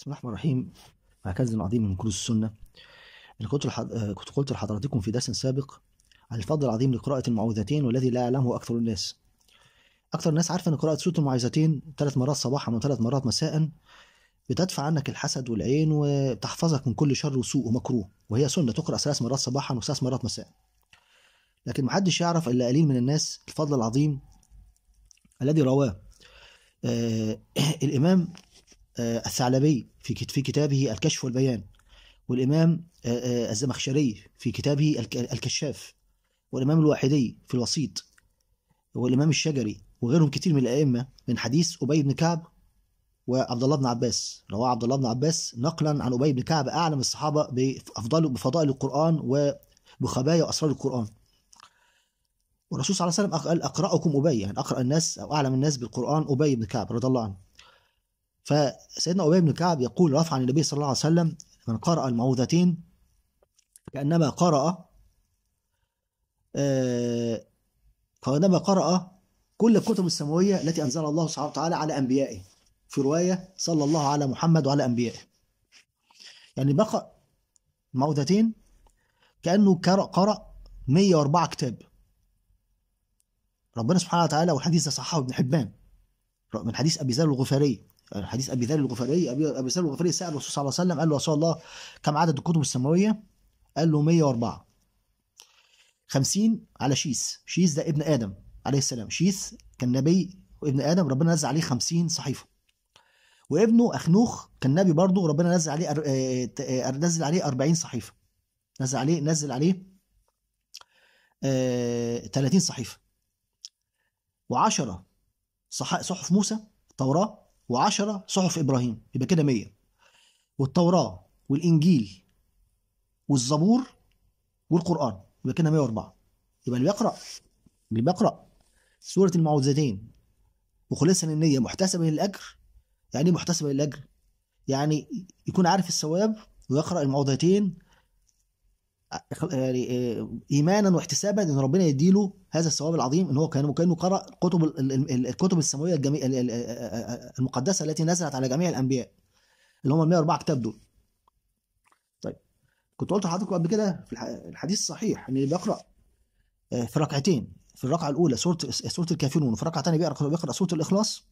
بسم الله الرحمن الرحيم مع كنز عظيم من كنوز السنة انا كنت كنت قلت لحضراتكم في درس سابق عن الفضل العظيم لقراءة المعوذتين والذي لا يعلمه أكثر الناس أكثر الناس عارفة أن قراءة سورة المعوذتين ثلاث مرات صباحا وثلاث مرات مساء بتدفع عنك الحسد والعين وتحفظك من كل شر وسوء ومكروه وهي سنة تقرأ ثلاث مرات صباحا وثلاث مرات مساء لكن محدش يعرف إلا قليل من الناس الفضل العظيم الذي رواه آه الإمام آه، الثعلبي في في كتابه الكشف والبيان والإمام آه، آه، الزمخشري في كتابه الكشاف والإمام الواحدي في الوسيط والإمام الشجري وغيرهم كتير من الأئمة من حديث أبي بن كعب وعبد الله بن عباس رواه عبد الله بن عباس نقلا عن أبي بن كعب أعلم الصحابة بأفضل بفضائل القرآن وبخبايا وأسرار القرآن والرسول صلى الله عليه وسلم قال أقرأكم أبي يعني أقرأ الناس أو أعلم الناس بالقرآن أبي بن كعب رضي الله عنه فسيدنا أبي بن كعب يقول رفع عن النبي صلى الله عليه وسلم من قرأ المعوذتين كأنما قرأ آه كأنما قرأ كل الكتب السماوية التي أنزل الله سبحانه وتعالى على أنبيائه في رواية صلى الله على محمد وعلى أنبيائه يعني بقى المعوذتين كأنه قرأ 104 كتاب ربنا سبحانه وتعالى والحديث ده صححه ابن حبان من حديث أبي ذر الغفاري حديث ابي ذر الغفاري ابي ابي ذر الغفاري سال الرسول صلى الله عليه وسلم قال له يا رسول الله كم عدد الكتب السماويه؟ قال له 104 50 على شيث شيث ده ابن ادم عليه السلام شيث كان نبي وابن ادم ربنا نزل عليه 50 صحيفه وابنه اخنوخ كان نبي برضه ربنا نزل عليه أر... آه، آه، نزل عليه 40 صحيفه نزل عليه نزل عليه 30 آه، صحيفه و10 صحف موسى التوراه و10 صحف ابراهيم يبقى كده 100 والتوراه والانجيل والزبور والقران يبقى كده 104 يبقى اللي بيقرا اللي بيقرا سوره المعوذتين مخلصا النيه محتسبا للاجر يعني ايه محتسبا للاجر يعني يكون عارف الثواب ويقرا المعوذتين آه، يعني آه، ايمانا واحتسابا ان ربنا يديله هذا الثواب العظيم ان هو كان وكانه قرا الكتب الكتب السماويه الجميع آه، المقدسه التي نزلت على جميع الانبياء اللي هم 104 كتاب دول طيب كنت قلت لحضرتك قبل كده في الحديث صحيح ان اللي بيقرا في ركعتين في الركعه الاولى سوره سوره الكافرون وفي الركعه الثانيه بيقرا بيقرا سوره الاخلاص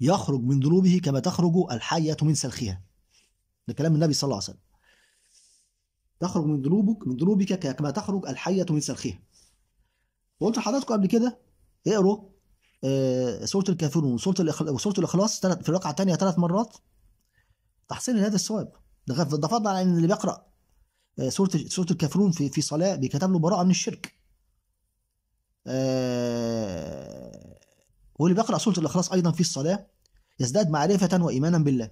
يخرج من ذنوبه كما تخرج الحيه من سلخها ده كلام النبي صلى الله عليه وسلم تخرج من ذنوبك من ذنوبك كما تخرج الحية من سلخها وقلت لحضراتكم قبل كده اقروا آه، سورة الكافرون وسورة وسورة الإخلاص في الركعة الثانية ثلاث مرات تحصيل لهذا الثواب ده فضل عن اللي بيقرأ آه، سورة سورة الكافرون في في صلاة بيكتب له براءة من الشرك آه واللي بيقرأ سورة الإخلاص أيضا في الصلاة يزداد معرفة وإيمانا بالله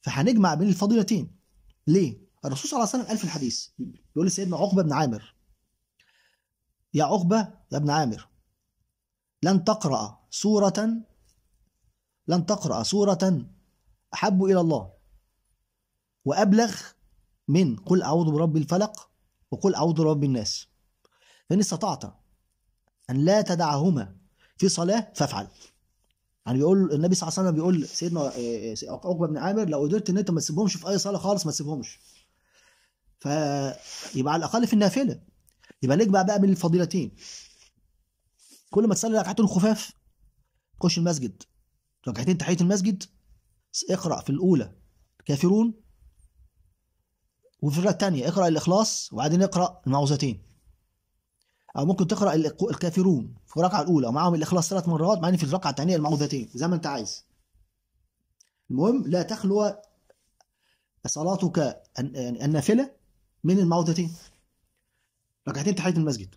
فهنجمع بين الفضيلتين ليه؟ الرسول صلى الله عليه وسلم قال في الحديث بيقول لسيدنا عقبه بن عامر يا عقبه يا ابن عامر لن تقرا سوره لن تقرا سوره احب الى الله وابلغ من قل اعوذ برب الفلق وقل اعوذ برب الناس فان استطعت ان لا تدعهما في صلاه فافعل يعني بيقول النبي صلى الله عليه وسلم بيقول سيدنا آه، آه، عقبه بن عامر لو قدرت ان انت ما تسيبهمش في اي صلاه خالص ما تسيبهمش فيبقى على الاقل في النافله يبقى نجمع بقى بين الفضيلتين كل ما تصلي ركعتين خفاف خش المسجد ركعتين تحيه المسجد اقرا في الاولى كافرون وفي الركعه الثانيه اقرا الاخلاص وبعدين اقرا المعوذتين او ممكن تقرا الكافرون في الركعه الاولى ومعاهم الاخلاص ثلاث مرات بعدين في الركعه الثانيه المعوذتين زي ما انت عايز المهم لا تخلو صلاتك النافله يعني من المعوذتين ركعتين تحيه المسجد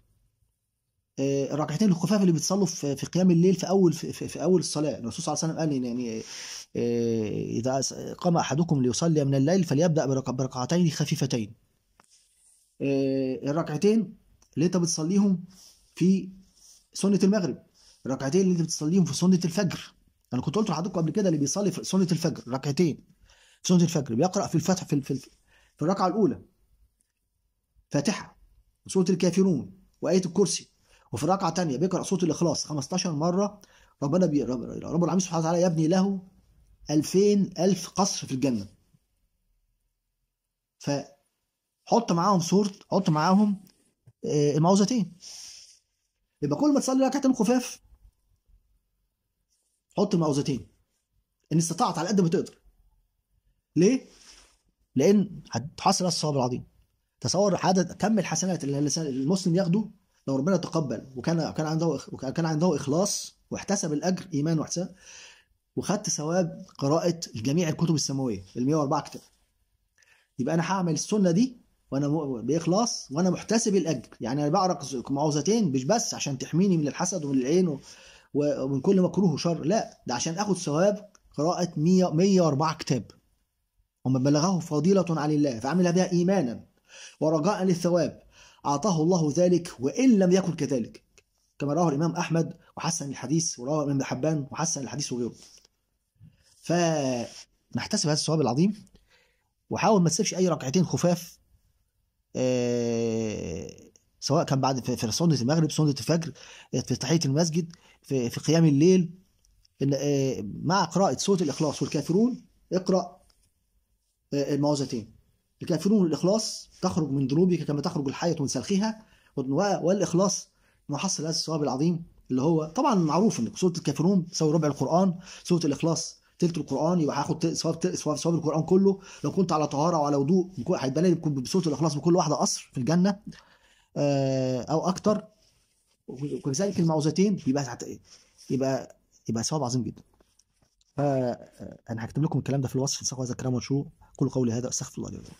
آه، الركعتين الخفاف اللي بتصلوا في, في قيام الليل في اول في, في اول الصلاه الرسول صلى الله عليه وسلم قال يعني اذا قام احدكم ليصلي من الليل فليبدا بركعتين خفيفتين آه، الركعتين اللي انت بتصليهم في سنه المغرب الركعتين اللي انت بتصليهم في سنه الفجر انا كنت قلت لحضرتك قبل كده اللي بيصلي في سنه الفجر ركعتين في سنه الفجر بيقرا في الفتح في في الركعه الاولى فاتحة وسورة الكافرون وآية الكرسي وفي الركعة الثانية بيقرأ سورة الإخلاص 15 مرة ربنا بي... رب... رب العالمين سبحانه وتعالى يبني له 2000 ألف قصر في الجنة فحط معاهم سورة حط معاهم آه، المعوذتين يبقى كل ما تصلي ركعتين خفاف حط المعوذتين ان استطعت على قد ما تقدر ليه؟ لان هتحصل الصواب العظيم تصور عدد كم الحسنات اللي المسلم ياخده لو ربنا تقبل وكان كان عنده كان عنده اخلاص واحتسب الاجر ايمان واحتساب وخدت ثواب قراءه جميع الكتب السماويه ال 104 كتاب يبقى انا هعمل السنه دي وانا باخلاص وانا محتسب الاجر يعني انا بقرا معوذتين مش بس عشان تحميني من الحسد ومن العين ومن كل مكروه وشر لا ده عشان اخد ثواب قراءه 104 كتاب وما بلغه فضيله عن الله فعمل بها ايمانا ورجاء للثواب أعطاه الله ذلك وإن لم يكن كذلك كما رواه الإمام أحمد وحسن الحديث ورواه ابن حبان وحسن الحديث وغيره فنحتسب هذا الثواب العظيم وحاول ما تسيبش أي ركعتين خفاف آه، سواء كان بعد في سنة المغرب سنة الفجر في تحية المسجد في, في قيام الليل آه، مع قراءة سورة الإخلاص والكافرون اقرأ آه، الموازتين الكافرون الإخلاص تخرج من ذنوبك كما تخرج الحية من سلخها والإخلاص محصل هذا الثواب العظيم اللي هو طبعا معروف ان سوره الكافرون تساوي ربع القران سوره الاخلاص تلت القران يبقى هاخد ثواب ثواب القران كله لو كنت على طهاره وعلى وضوء هيبقى لي بسوره الاخلاص بكل واحده قصر في الجنه آه، او اكتر وكذلك المعوذتين يبقى يبقى يبقى ثواب عظيم جدا فانا آه، آه، هكتب لكم الكلام ده في الوصف الله اذا الكلام وانشروه قولوا قولي هذا استغفر الله لي ولكم